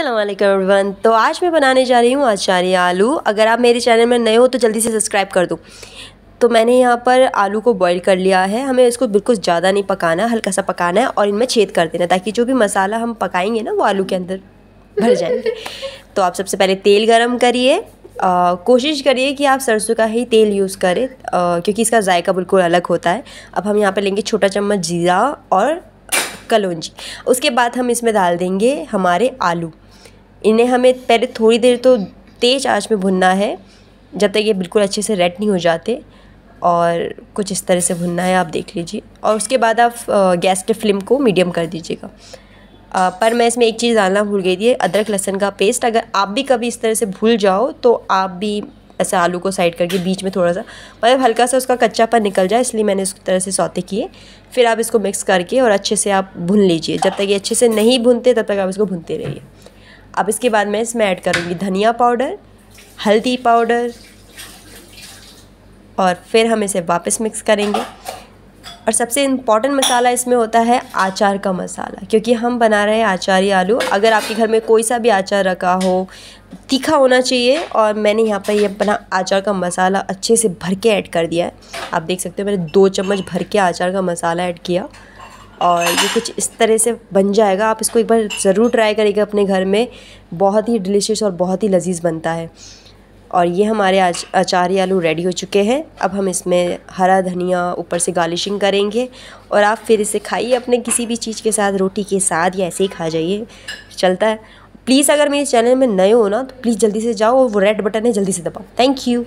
Aslam everyone तो आज मैं बनाने जा रही हूँ आचार्य आलू अगर आप मेरे चैनल में नए हो तो जल्दी से सब्सक्राइब कर दो तो मैंने यहाँ पर आलू को बॉईल कर लिया है हमें इसको बिल्कुल ज़्यादा नहीं पकाना हल्का सा पकाना है और इनमें छेद कर देना ताकि जो भी मसाला हम पकाएंगे ना वो आलू के अंदर भर जाएंगे तो आप सबसे पहले तेल गर्म करिए कोशिश करिए कि आप सरसों का ही तेल यूज़ करें क्योंकि इसका जायका बिल्कुल अलग होता है अब हम यहाँ पर लेंगे छोटा चम्मच जीरा और कलौजी उसके बाद हम इसमें डाल देंगे हमारे आलू इन्हें हमें पहले थोड़ी देर तो तेज़ आंच में भुनना है जब तक ये बिल्कुल अच्छे से रेड नहीं हो जाते और कुछ इस तरह से भुनना है आप देख लीजिए और उसके बाद आप गैस के फ्लेम को मीडियम कर दीजिएगा पर मैं इसमें एक चीज़ डालना भूल गई थी अदरक लहसन का पेस्ट अगर आप भी कभी इस तरह से भूल जाओ तो आप भी ऐसे आलू को साइड करके बीच में थोड़ा सा मतलब हल्का सा उसका कच्चापन निकल जाए इसलिए मैंने इस तरह से सौते किए फिर आप इसको मिक्स करके और अच्छे से आप भून लीजिए जब तक ये अच्छे से नहीं भूनते तब तक आप इसको भूनते रहिए अब इसके बाद मैं इसमें ऐड करूँगी धनिया पाउडर हल्दी पाउडर और फिर हम इसे वापस मिक्स करेंगे और सबसे इम्पॉर्टेंट मसाला इसमें होता है आचार का मसाला क्योंकि हम बना रहे हैं आचारी आलू अगर आपके घर में कोई सा भी आचार रखा हो तीखा होना चाहिए और मैंने यहाँ पर ये अपना आचार का मसाला अच्छे से भर के ऐड कर दिया है आप देख सकते हो मैंने दो चम्मच भर के आचार का मसाला ऐड किया और ये कुछ इस तरह से बन जाएगा आप इसको एक बार ज़रूर ट्राई करिएगा अपने घर में बहुत ही डिलीशियस और बहुत ही लजीज बनता है और ये हमारे आज अचारी आलू रेडी हो चुके हैं अब हम इसमें हरा धनिया ऊपर से गार्लिशिंग करेंगे और आप फिर इसे खाइए अपने किसी भी चीज़ के साथ रोटी के साथ या ऐसे ही खा जाइए चलता है प्लीज़ अगर मेरे चैनल में नए हो ना तो प्लीज़ जल्दी से जाओ और वो रेड बटन है जल्दी से दबाओ थैंक यू